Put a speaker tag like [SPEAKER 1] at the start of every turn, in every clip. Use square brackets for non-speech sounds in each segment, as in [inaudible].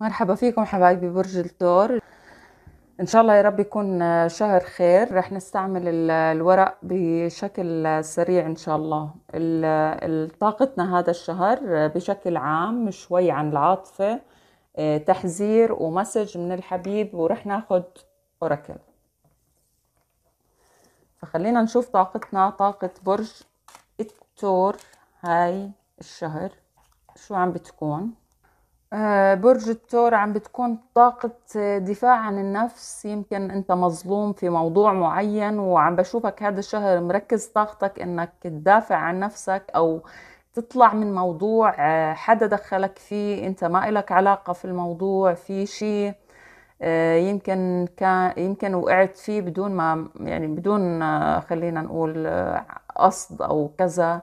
[SPEAKER 1] مرحبا فيكم حبايبي برج الثور ان شاء الله يا رب يكون آه، شهر خير رح نستعمل الورق بشكل سريع ان شاء الله طاقتنا هذا الشهر آه، بشكل عام شوي عن العاطفة آه، تحذير ومسج من الحبيب ورح ناخد اوراكل فخلينا نشوف طاقتنا طاقة برج الثور هاي الشهر شو عم بتكون آه، برج الثور عم بتكون طاقة دفاع عن النفس يمكن انت مظلوم في موضوع معين وعم بشوفك هذا الشهر مركز طاقتك انك تدافع عن نفسك او تطلع من موضوع آه، حدا دخلك فيه انت ما إلك علاقة في الموضوع في شيء آه، يمكن كان يمكن وقعت فيه بدون ما يعني بدون خلينا نقول قصد او كذا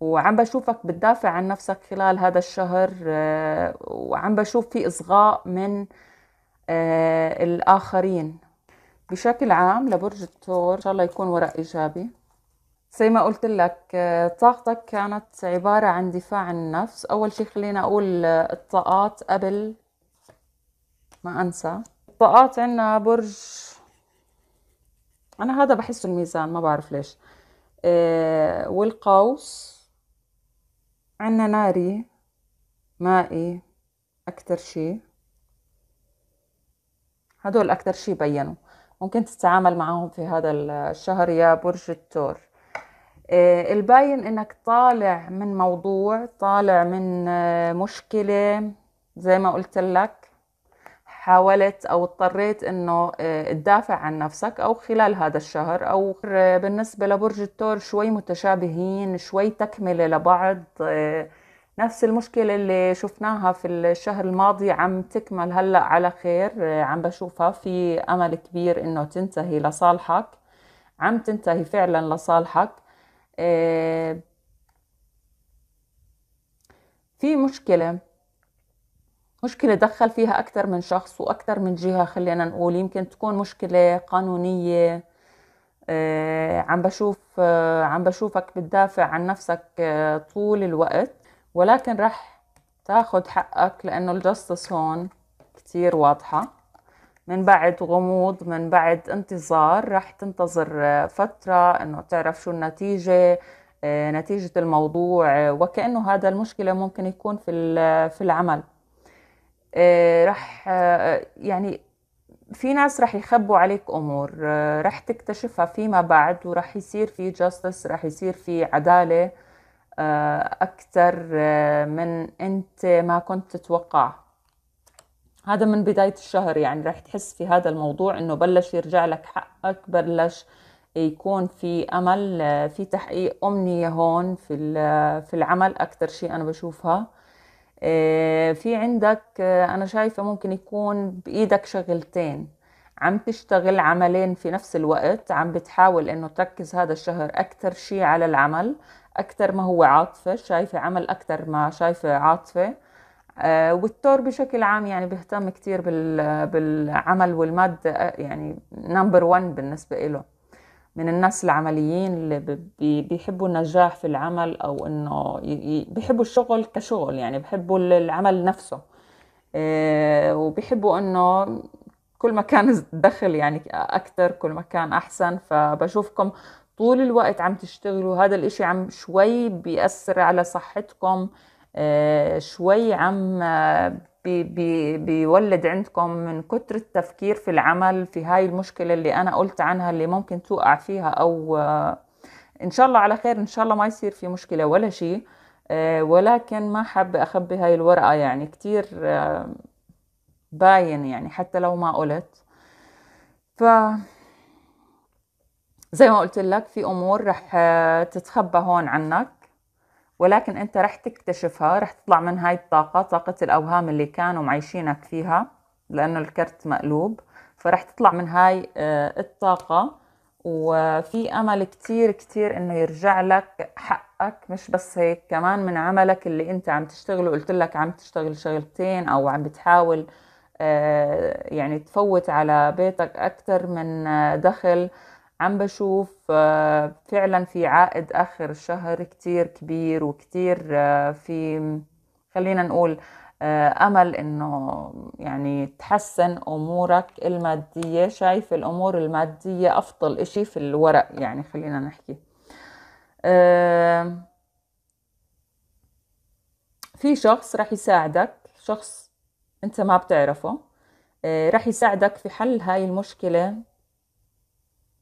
[SPEAKER 1] وعم بشوفك بتدافع عن نفسك خلال هذا الشهر آه، وعم بشوف في إصغاء من آه، الآخرين بشكل عام لبرج الثور إن شاء الله يكون ورق إيجابي زي ما قلت لك آه، طاقتك كانت عبارة عن دفاع عن النفس أول شيء خلينا أقول الطاقات قبل ما أنسى الطاقات عنا برج أنا هذا بحسه الميزان ما بعرف ليش والقوس عنا ناري مائي أكتر شي هدول أكتر شي بينوا ممكن تتعامل معهم في هذا الشهر يا برج التور آه، الباين انك طالع من موضوع طالع من آه، مشكلة زي ما قلت لك حاولت او اضطريت انه آه، تدافع عن نفسك او خلال هذا الشهر او آه، بالنسبه لبرج التور شوي متشابهين شوي تكمله لبعض آه، نفس المشكلة اللي شفناها في الشهر الماضي عم تكمل هلأ على خير عم بشوفها في أمل كبير إنه تنتهي لصالحك عم تنتهي فعلا لصالحك في مشكلة مشكلة دخل فيها أكثر من شخص وأكثر من جهة خلينا نقول يمكن تكون مشكلة قانونية آه، عم بشوف آه، عم بشوفك بتدافع عن نفسك آه، طول الوقت ولكن رح تاخد حقك لأنه الجستس هون كتير واضحة من بعد غموض من بعد انتظار رح تنتظر فترة انه تعرف شو النتيجة نتيجة الموضوع وكأنه هذا المشكلة ممكن يكون في في العمل آه، رح آه، يعني في ناس رح يخبوا عليك امور آه، رح تكتشفها فيما بعد ورح يصير في جاستس رح يصير في عداله اكثر من انت ما كنت تتوقع هذا من بداية الشهر يعني رح تحس في هذا الموضوع انه بلش يرجع لك حقك بلش يكون في امل في تحقيق امنية هون في في العمل اكثر شيء انا بشوفها آه، في عندك آه، أنا شايفة ممكن يكون بإيدك شغلتين عم تشتغل عملين في نفس الوقت عم بتحاول انه تركز هذا الشهر اكثر شيء على العمل اكثر ما هو عاطفه شايفه عمل اكثر ما شايفه عاطفه آه، والتور بشكل عام يعني بيهتم كثير بالعمل والماده يعني نمبر 1 بالنسبه له من الناس العمليين اللي بيحبوا النجاح في العمل او انه بيحبوا الشغل كشغل يعني بيحبوا العمل نفسه آه، وبيحبوا انه كل ما كان الدخل [laughs] يعني اكثر كل ما كان احسن فبشوفكم طول الوقت عم تشتغلوا هذا الاشي عم شوي بيأثر على صحتكم آه، شوي عم بي بي بيولد عندكم من كتر التفكير في العمل في هاي المشكلة اللي أنا قلت عنها اللي ممكن توقع فيها أو آه، إن شاء الله على خير إن شاء الله ما يصير في مشكلة ولا شيء آه، ولكن ما حابة أخبي هاي الورقة يعني كتير آه، باين يعني حتى لو ما قلت ف زي ما قلت لك في امور رح تتخبى هون عنك ولكن انت رح تكتشفها رح تطلع من هاي الطاقة طاقة الأوهام اللي كانوا معيشينك فيها لأنه الكرت مقلوب فرح تطلع من هاي آه، الطاقة وفي أمل كتير كتير إنه يرجع لك حقك مش بس هيك كمان من عملك اللي أنت عم تشتغله قلت لك عم تشتغل شغلتين أو عم بتحاول آه، يعني تفوت على بيتك أكتر من آه، دخل عم بشوف آه، فعلا في عائد آخر الشهر كتير كبير وكتير آه، في خلينا نقول آه، امل انه يعني تحسن امورك الماديه شايف الامور الماديه افضل اشي في الورق يعني خلينا نحكي في شخص رح يساعدك شخص انت ما بتعرفه رح يساعدك في حل هاي المشكله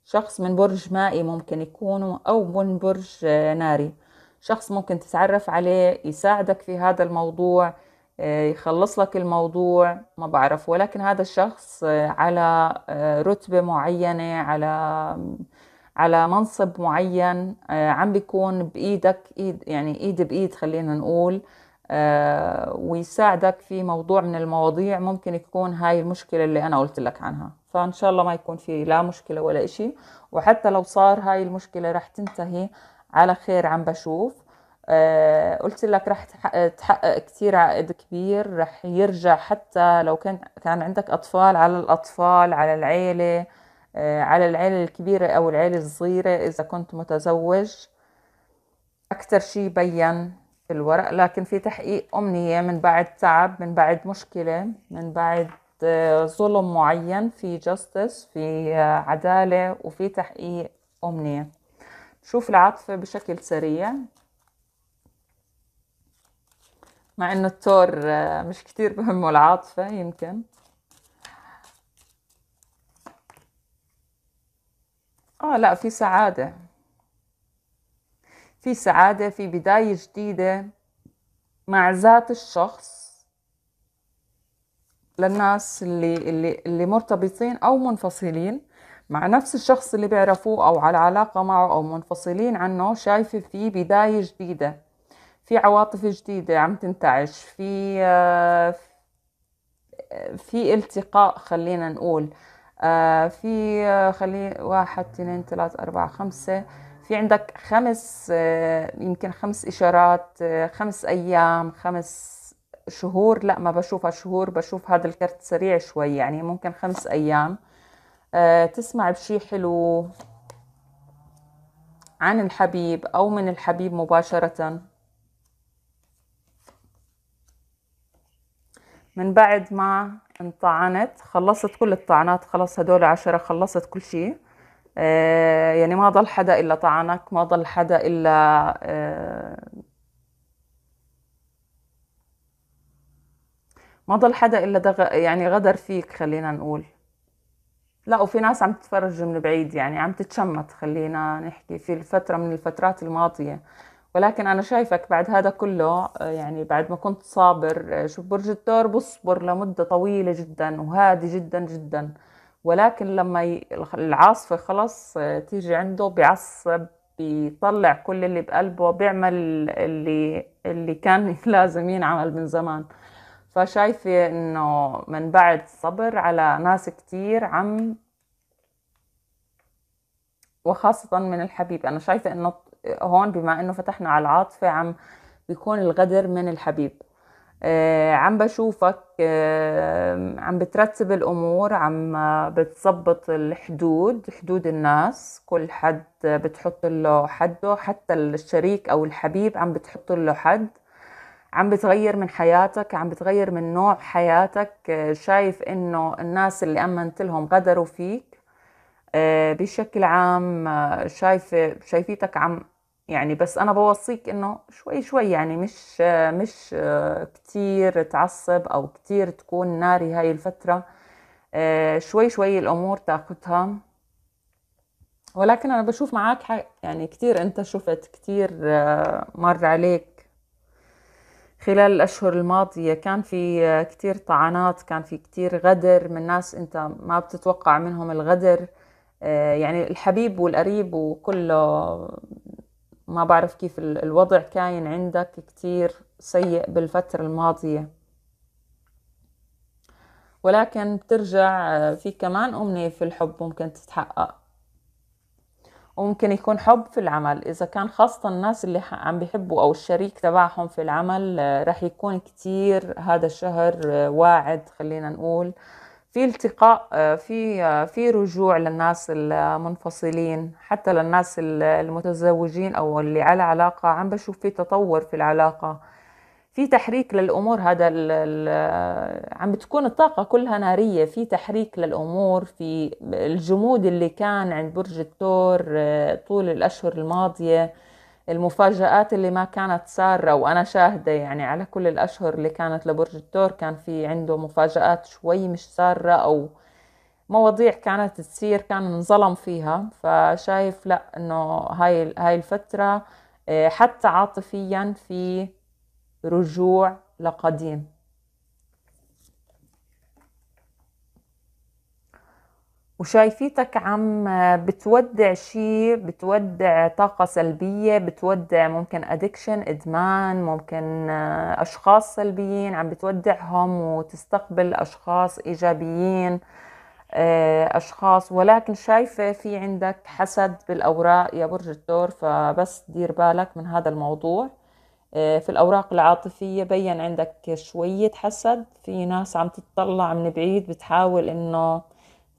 [SPEAKER 1] شخص من برج مائي ممكن يكون أو من برج ناري شخص ممكن تتعرف عليه يساعدك في هذا الموضوع آه، يخلص لك الموضوع ما بعرف ولكن هذا الشخص آه، على آه، رتبة معينة على على منصب معين عم بيكون بإيدك إيد يعني إيد بإيد خلينا نقول ويساعدك في موضوع من المواضيع ممكن يكون هاي المشكلة اللي أنا قلت لك عنها فان شاء الله ما يكون في لا مشكله ولا إشي وحتى لو صار هاي المشكله رح تنتهي على خير عم بشوف أه قلت لك رح تحقق كتير عائد كبير رح يرجع حتى لو كان كان عندك أطفال على الأطفال على العيلة أه على العيلة الكبيرة أو العيلة الصغيرة إذا كنت متزوج أكتر شي بين الورق لكن في تحقيق أمنية من بعد تعب من بعد مشكلة من بعد ظلم معين في جاستس في عدالة وفي تحقيق أمنية شوف العاطفة بشكل سريع مع أن التور آه، مش كتير بهمه العاطفة يمكن اه لا في سعادة في سعادة في بداية جديدة مع ذات الشخص للناس اللي اللي اللي مرتبطين او منفصلين مع نفس الشخص اللي بيعرفوه او على علاقه معه او منفصلين عنه شايفه في بدايه جديده في عواطف جديده عم تنتعش في آه، في التقاء خلينا نقول آه، في آه، خلي واحد اثنين ثلاثة أربعة خمسة في عندك خمس يمكن خمس إشارات خمس أيام خمس شهور لا ما بشوفها شهور بشوف هذا الكرت سريع شوي يعني ممكن خمس أيام آه، تسمع بشي حلو عن الحبيب أو من الحبيب مباشرة من بعد ما انطعنت خلصت كل الطعنات خلص هدول عشرة خلصت كل شيء آه، يعني ما ضل حدا إلا طعنك ما ضل حدا إلا آه ما ضل حدا الا دغ... يعني غدر فيك خلينا نقول لا وفي ناس عم تتفرج من بعيد يعني عم تتشمت خلينا نحكي في الفتره من الفترات الماضيه ولكن انا شايفك بعد هذا كله يعني بعد ما كنت صابر شوف برج الثور بصبر لمده طويله جدا وهادي جدا جدا ولكن لما ي... العاصفه خلص تيجي عنده بيعصب بيطلع كل اللي بقلبه بيعمل اللي اللي كان [laughs] لازم ينعمل من زمان فشايفة انه من بعد صبر على ناس كتير عم وخاصة من الحبيب انا شايفة انه هون بما انه فتحنا على العاطفة عم بيكون الغدر من الحبيب آه عم بشوفك آه عم بترتب الامور عم بتظبط الحدود حدود الناس كل حد بتحط له حده حتى الشريك او الحبيب عم بتحط له حد عم بتغير من حياتك عم بتغير من نوع حياتك آه، شايف انه الناس اللي امنت لهم غدروا فيك آه، بشكل عام آه، شايفه شايفيتك عم يعني بس انا بوصيك انه شوي شوي يعني مش مش كتير تعصب او كتير تكون ناري هاي الفتره شوي شوي الامور تاخدها ولكن انا بشوف معك يعني كتير انت شفت كتير مر عليك خلال الأشهر الماضية كان في آه، كتير طعنات كان في كتير غدر من ناس أنت ما بتتوقع منهم الغدر آه، يعني الحبيب والقريب وكله ما بعرف كيف الوضع كاين عندك كتير سيء بالفترة الماضية ولكن بترجع آه، في كمان أمنية في الحب ممكن تتحقق وممكن يكون حب في العمل إذا كان خاصة الناس اللي عم بيحبوا أو الشريك تبعهم في العمل آه، رح يكون كتير هذا الشهر آه، واعد خلينا نقول في التقاء آه، في في رجوع للناس المنفصلين حتى للناس المتزوجين او اللي على علاقه عم بشوف في تطور في العلاقه في تحريك للامور هذا ال عم بتكون الطاقه كلها ناريه في تحريك للامور في الجمود اللي كان عند برج الثور آه، طول الاشهر الماضيه المفاجآت اللي ما كانت سارة وأنا شاهدة يعني على كل الأشهر اللي كانت لبرج الثور كان في عنده مفاجآت شوي مش سارة أو مواضيع كانت تصير كان انظلم فيها فشايف لا إنه هاي هاي الفترة آه، حتى عاطفيا في رجوع لقديم وشايفيتك عم بتودع شيء بتودع طاقة سلبية بتودع ممكن أدكشن إدمان ممكن آه، أشخاص سلبيين عم بتودعهم وتستقبل أشخاص إيجابيين آه، أشخاص ولكن شايفة في عندك حسد بالأوراق يا برج الثور فبس دير بالك من هذا الموضوع آه، في الأوراق العاطفية بين عندك شوية حسد في ناس عم تتطلع من بعيد بتحاول إنه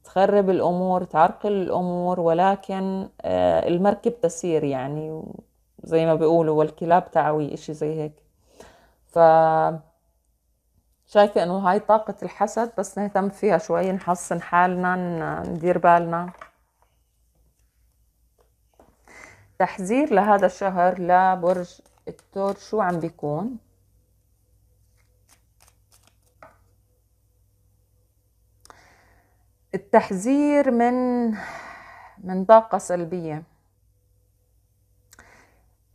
[SPEAKER 1] تخرب الأمور تعرقل الأمور ولكن آه، المركب تسير يعني زي ما بيقولوا والكلاب تعوي إشي زي هيك ف شايفة إنه هاي طاقة الحسد بس نهتم فيها شوي نحصن حالنا ندير بالنا تحذير لهذا الشهر لبرج التور شو عم بيكون التحذير من من طاقة سلبية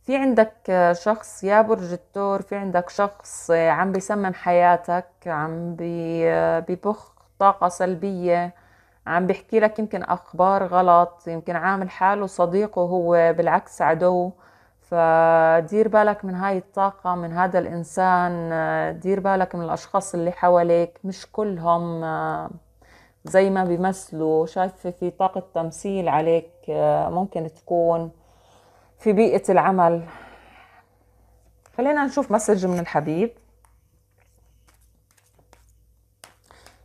[SPEAKER 1] في عندك شخص يا برج الثور في عندك شخص عم بيسمم حياتك عم ببخ طاقة سلبية عم بيحكي لك يمكن أخبار غلط يمكن عامل حاله صديق وهو بالعكس عدو فدير بالك من هاي الطاقة من هذا الإنسان آه، دير بالك من الأشخاص اللي حواليك مش كلهم آه، زي ما بيمثلوا شايفة في طاقة تمثيل عليك آه، ممكن تكون في بيئة العمل خلينا نشوف مسج من الحبيب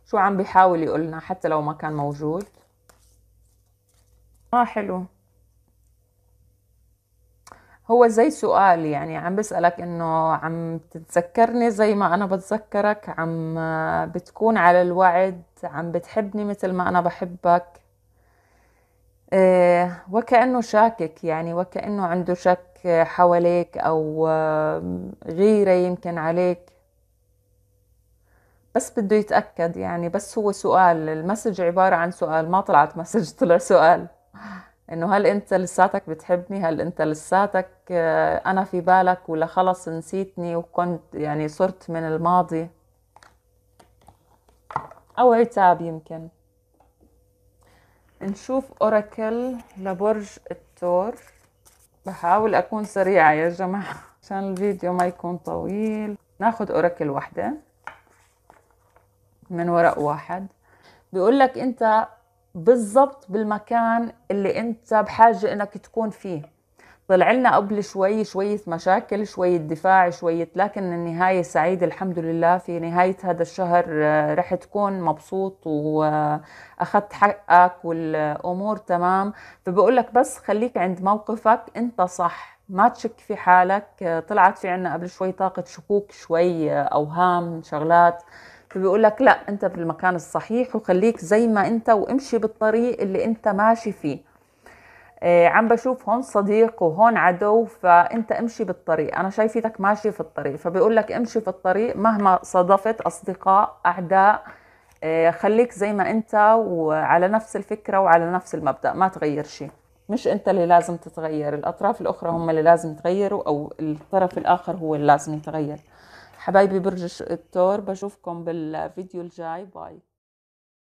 [SPEAKER 1] شو عم بيحاول يقولنا حتى لو ما كان موجود اه حلو هو زي سؤال يعني عم بسألك إنه عم تتذكرني زي ما أنا بتذكرك عم بتكون على الوعد عم بتحبني مثل ما أنا بحبك إيه، وكأنه شاكك يعني وكأنه عنده شك حواليك أو غيرة يمكن عليك بس بده يتأكد يعني بس هو سؤال المسج عبارة عن سؤال ما طلعت مسج طلع سؤال انه هل انت لساتك بتحبني هل انت لساتك آه، انا في بالك ولا خلص نسيتني وكنت يعني صرت من الماضي او عتاب يمكن نشوف اوراكل لبرج الثور بحاول اكون سريعة يا جماعة [laughs] عشان الفيديو ما يكون طويل ناخد اوراكل واحدة من ورق واحد بيقول لك انت بالضبط بالمكان اللي انت بحاجة انك تكون فيه طلع لنا قبل شوي شوية مشاكل شوية دفاع شوية لكن النهاية سعيدة الحمد لله في نهاية هذا الشهر آه، رح تكون مبسوط وأخذت حقك والأمور تمام فبقولك بس خليك عند موقفك أنت صح ما تشك في حالك آه، طلعت في عنا قبل شوي طاقة شكوك شوي آه، أوهام شغلات فبيقول لك لا انت في المكان الصحيح وخليك زي ما انت وامشي بالطريق اللي انت ماشي فيه آه عم بشوف هون صديق وهون عدو فانت امشي بالطريق انا شايفتك ماشي في الطريق فبيقول لك امشي في الطريق مهما صادفت اصدقاء اعداء آه خليك زي ما انت وعلى نفس الفكره وعلى نفس المبدا ما تغير شيء مش انت اللي لازم تتغير الاطراف الاخرى هم اللي لازم يتغيروا او الطرف الاخر هو اللي لازم يتغير حبايبي برج الثور بشوفكم بالفيديو الجاي باي